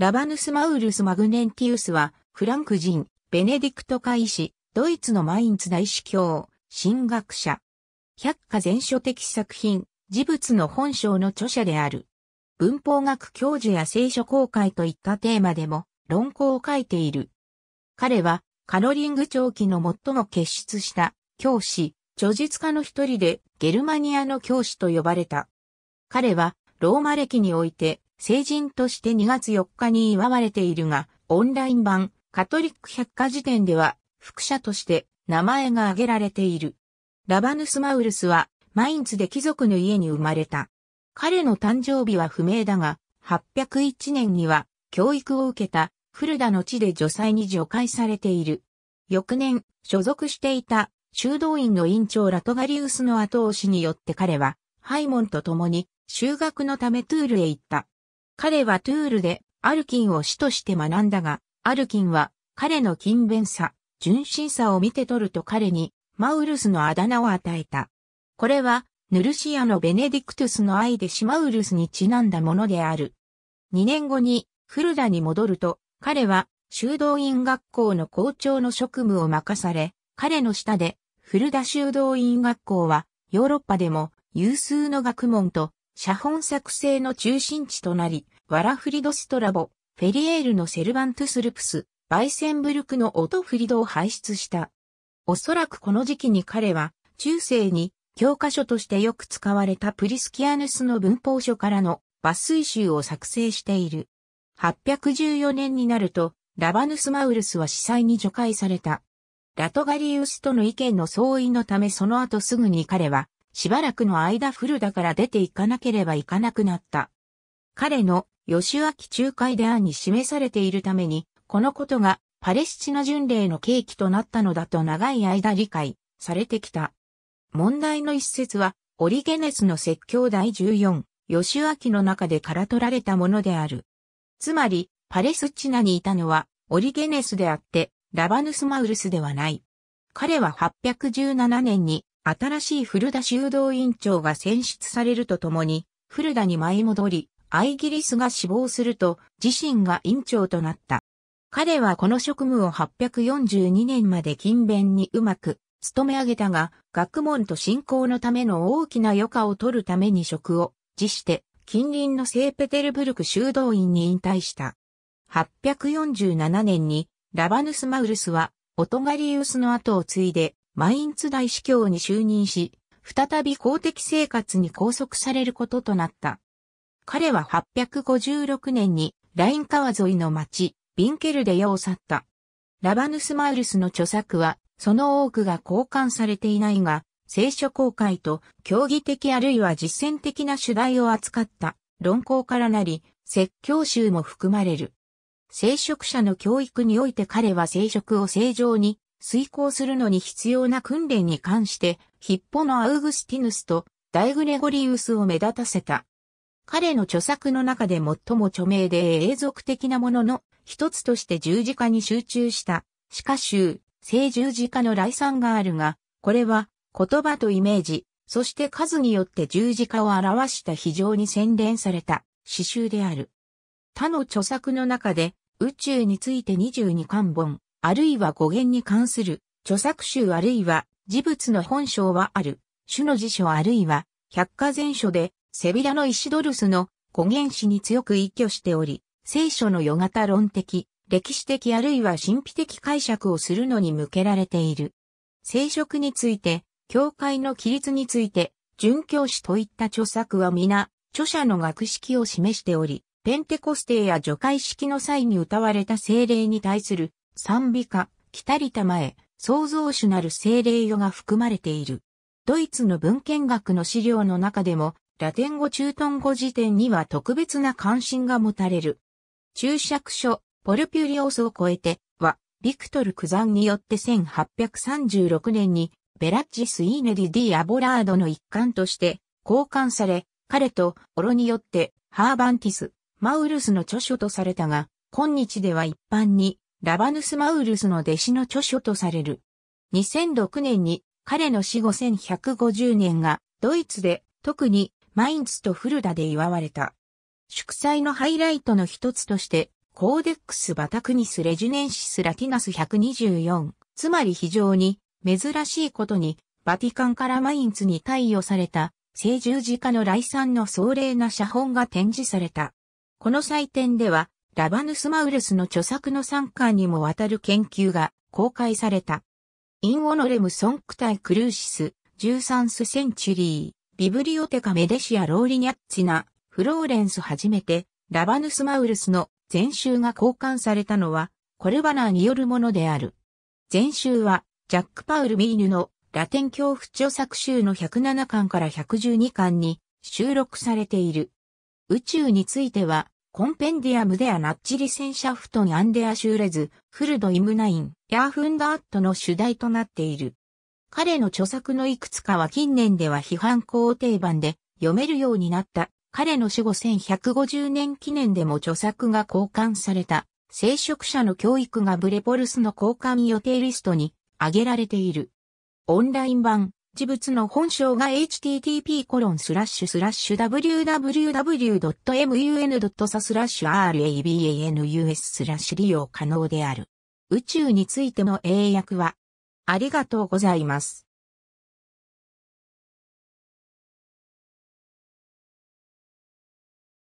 ラバヌス・マウルス・マグネンティウスは、フランク人、ベネディクト会士、ドイツのマインツ大司教、神学者。百科全書的作品、事物の本性の著者である。文法学教授や聖書公開といったテーマでも論考を書いている。彼はカロリング長期の最も傑出した教師、著述家の一人でゲルマニアの教師と呼ばれた。彼はローマ歴において成人として2月4日に祝われているが、オンライン版、カトリック百科事典では、副社として名前が挙げられている。ラバヌス・マウルスは、マインツで貴族の家に生まれた。彼の誕生日は不明だが、801年には、教育を受けた、フルダの地で女祭に除外されている。翌年、所属していた、修道院の院長ラトガリウスの後押しによって彼は、ハイモンと共に、修学のためトゥールへ行った。彼はトゥールでアルキンを師として学んだが、アルキンは彼の勤勉さ、純真さを見て取ると彼にマウルスのあだ名を与えた。これは、ヌルシアのベネディクトゥスの愛でシマウルスにちなんだものである。2年後にフルダに戻ると、彼は修道院学校の校長の職務を任され、彼の下でフルダ修道院学校はヨーロッパでも有数の学問と写本作成の中心地となり、ワラフリド・ストラボ、フェリエールのセルバントゥス・ルプス、バイセンブルクのオトフリドを輩出した。おそらくこの時期に彼は、中世に教科書としてよく使われたプリスキアヌスの文法書からの抜粋集を作成している。814年になると、ラバヌス・マウルスは司祭に除外された。ラトガリウスとの意見の相違のためその後すぐに彼はしばらくの間フルダから出ていかなければいかなくなった。彼の吉脇仲介で案に示されているために、このことがパレスチナ巡礼の契機となったのだと長い間理解されてきた。問題の一節は、オリゲネスの説教第14、吉脇の中でから取られたものである。つまり、パレスチナにいたのは、オリゲネスであって、ラバヌスマウルスではない。彼は817年に新しい古田修道院長が選出されるとともに、古田に舞い戻り、アイギリスが死亡すると、自身が院長となった。彼はこの職務を842年まで勤勉にうまく、務め上げたが、学問と信仰のための大きな余暇を取るために職を辞して、近隣の聖ペテルブルク修道院に引退した。847年に、ラバヌス・マウルスは、オトガリウスの後を継いで、マインツ大司教に就任し、再び公的生活に拘束されることとなった。彼は856年にライン川沿いの町、ビンケルで世を去った。ラバヌスマウルスの著作は、その多くが交換されていないが、聖書公開と競技的あるいは実践的な主題を扱った論考からなり、説教集も含まれる。聖職者の教育において彼は聖職を正常に遂行するのに必要な訓練に関して、ヒッポのアウグスティヌスと大グレゴリウスを目立たせた。彼の著作の中で最も著名で永続的なものの一つとして十字架に集中した、歯科集、聖十字架の来賛があるが、これは言葉とイメージ、そして数によって十字架を表した非常に洗練された詩集である。他の著作の中で宇宙について22巻本、あるいは語源に関する、著作集あるいは、事物の本性はある、種の辞書あるいは、百科全書で、セビラのイシドルスの語源史に強く依拠しており、聖書の世型論的、歴史的あるいは神秘的解釈をするのに向けられている。聖職について、教会の規律について、殉教師といった著作は皆、著者の学識を示しており、ペンテコステや除会式の際に歌われた聖霊に対する賛美歌、北たまえ、創造主なる精霊よが含まれている。ドイツの文献学の資料の中でも、ラテン語中トン語辞典には特別な関心が持たれる。注釈書、ポルピュリオスを超えて、は、ビクトルクザンによって1836年に、ベラッジスイーネディ・ディ・アボラードの一環として、交換され、彼と、オロによって、ハーバンティス、マウルスの著書とされたが、今日では一般に、ラバヌス・マウルスの弟子の著書とされる。2006年に彼の死後1150年がドイツで特にマインツとフルダで祝われた。祝祭のハイライトの一つとしてコーデックス・バタクニス・レジュネンシス・ラティナス124、つまり非常に珍しいことにバティカンからマインツに貸与された聖十字架の来賛の壮麗な写本が展示された。この祭典ではラバヌスマウルスの著作の3巻にもわたる研究が公開された。インオノレムソンクタイクルーシス、13スセンチュリー、ビブリオテカメデシアローリニャッチナ、フローレンス初めて、ラバヌスマウルスの全集が交換されたのは、コルバナーによるものである。全集は、ジャック・パウル・ミーヌのラテン恐怖著作集の107巻から112巻に収録されている。宇宙については、コンペンディアムでアナッチリセンシャフトンアンデアシューレズ、フルドイムナイン、ヤーフンダーットの主題となっている。彼の著作のいくつかは近年では批判肯定版で読めるようになった。彼の死後1150年記念でも著作が交換された。聖職者の教育がブレポルスの交換予定リストに挙げられている。オンライン版、事物の本章が http://www.mun.sa/rabanus/ コロンススララッッシシュュ利用可能である。宇宙についての英訳は、ありがとうございます。